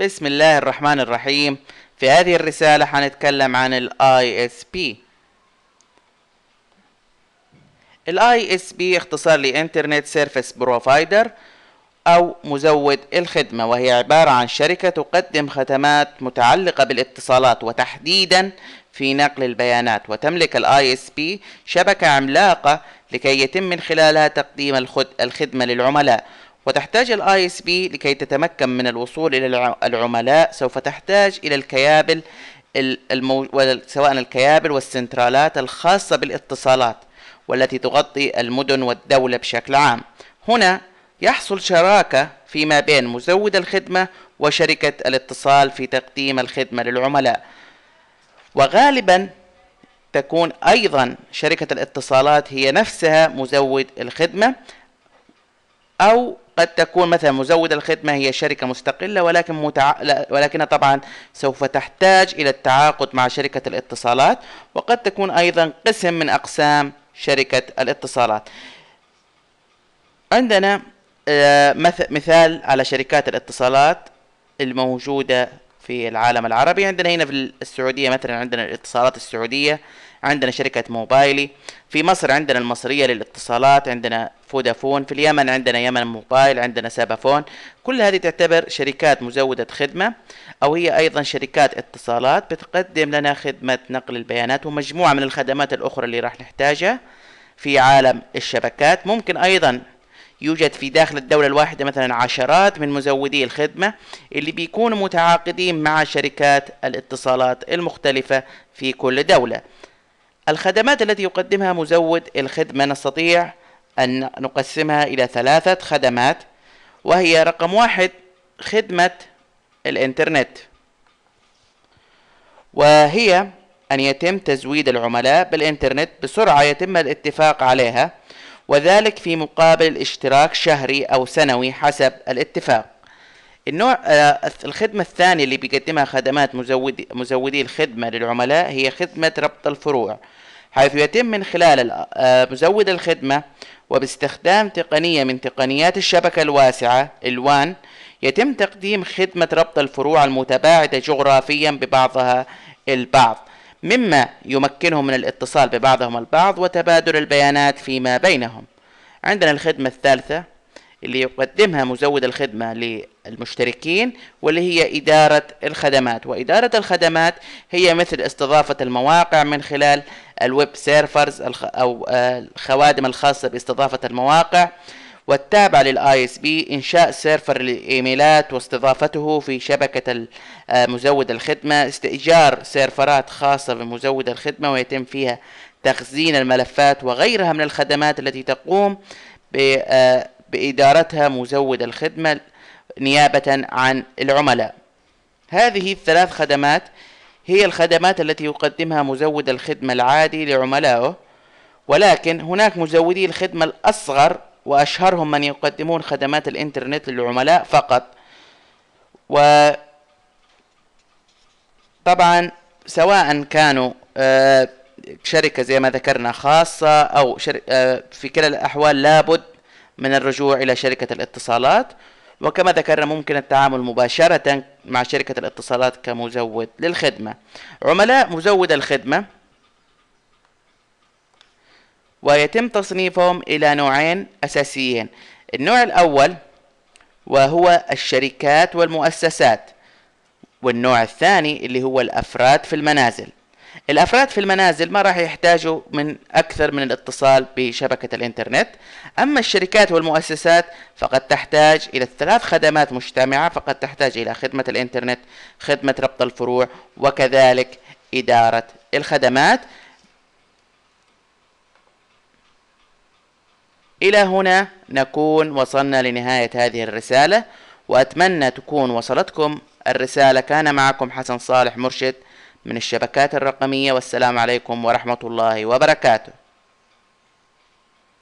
بسم الله الرحمن الرحيم في هذه الرسالة حنتكلم عن الـ ISP الـ ISP اختصار لإنترنت سيرفيس بروفايدر أو مزود الخدمة وهي عبارة عن شركة تقدم خدمات متعلقة بالاتصالات وتحديدا في نقل البيانات وتملك الـ ISP شبكة عملاقة لكي يتم من خلالها تقديم الخدمة للعملاء وتحتاج الاي اس بي لكي تتمكن من الوصول الى العملاء سوف تحتاج الى الكيابل المو... سواء الكيابل والسنترالات الخاصة بالاتصالات والتي تغطي المدن والدولة بشكل عام هنا يحصل شراكة فيما بين مزود الخدمة وشركة الاتصال في تقديم الخدمة للعملاء وغالبا تكون أيضا شركة الاتصالات هي نفسها مزود الخدمة أو قد تكون مثلا مزود الخدمة هي شركة مستقلة ولكن متع... ولكنها طبعا سوف تحتاج إلى التعاقد مع شركة الاتصالات وقد تكون أيضا قسم من أقسام شركة الاتصالات عندنا آه، مثال على شركات الاتصالات الموجودة في العالم العربي عندنا هنا في السعودية مثلا عندنا الاتصالات السعودية عندنا شركة موبايلي في مصر عندنا المصرية للاتصالات عندنا فودافون في اليمن عندنا يمن موبايل عندنا سابافون كل هذه تعتبر شركات مزودة خدمة أو هي أيضا شركات اتصالات بتقدم لنا خدمة نقل البيانات ومجموعة من الخدمات الأخرى اللي راح نحتاجها في عالم الشبكات ممكن أيضا يوجد في داخل الدولة الواحدة مثلا عشرات من مزودي الخدمة اللي بيكونوا متعاقدين مع شركات الاتصالات المختلفة في كل دولة الخدمات التي يقدمها مزود الخدمة نستطيع أن نقسمها إلى ثلاثة خدمات وهي رقم واحد خدمة الإنترنت وهي أن يتم تزويد العملاء بالإنترنت بسرعة يتم الاتفاق عليها وذلك في مقابل اشتراك شهري أو سنوي حسب الاتفاق النوع آه، الخدمة الثانية اللي بيقدمها خدمات مزودي, مزودي الخدمة للعملاء هي خدمة ربط الفروع حيث يتم من خلال آه، مزود الخدمة وباستخدام تقنية من تقنيات الشبكة الواسعة الوان يتم تقديم خدمة ربط الفروع المتباعدة جغرافيا ببعضها البعض مما يمكنهم من الاتصال ببعضهم البعض وتبادل البيانات فيما بينهم عندنا الخدمة الثالثة اللي يقدمها مزود الخدمة للمشتركين واللي هي إدارة الخدمات وإدارة الخدمات هي مثل استضافة المواقع من خلال الويب سيرفرز أو آه، الخوادم الخاصة باستضافة المواقع والتابع للاي اس بي انشاء سيرفر للايميلات واستضافته في شبكة آه، مزود الخدمة استئجار سيرفرات خاصة بمزود الخدمة ويتم فيها تخزين الملفات وغيرها من الخدمات التي تقوم آه، بإدارتها مزود الخدمة نيابة عن العملاء هذه الثلاث خدمات هي الخدمات التي يقدمها مزود الخدمة العادي لعملائه ولكن هناك مزودي الخدمة الأصغر وأشهرهم من يقدمون خدمات الإنترنت للعملاء فقط و طبعا سواء كانوا آه، شركة زي ما ذكرنا خاصة أو آه، في كلا الأحوال لابد من الرجوع إلى شركة الاتصالات وكما ذكرنا ممكن التعامل مباشرة مع شركة الاتصالات كمزود للخدمة عملاء مزود الخدمة ويتم تصنيفهم إلى نوعين أساسيين النوع الأول وهو الشركات والمؤسسات والنوع الثاني اللي هو الأفراد في المنازل الأفراد في المنازل ما راح يحتاجوا من أكثر من الاتصال بشبكة الإنترنت أما الشركات والمؤسسات فقد تحتاج إلى ثلاث خدمات مجتمعة فقد تحتاج إلى خدمة الإنترنت خدمة ربط الفروع وكذلك إدارة الخدمات إلى هنا نكون وصلنا لنهاية هذه الرسالة وأتمنى تكون وصلتكم الرسالة كان معكم حسن صالح مرشد من الشبكات الرقمية والسلام عليكم ورحمة الله وبركاته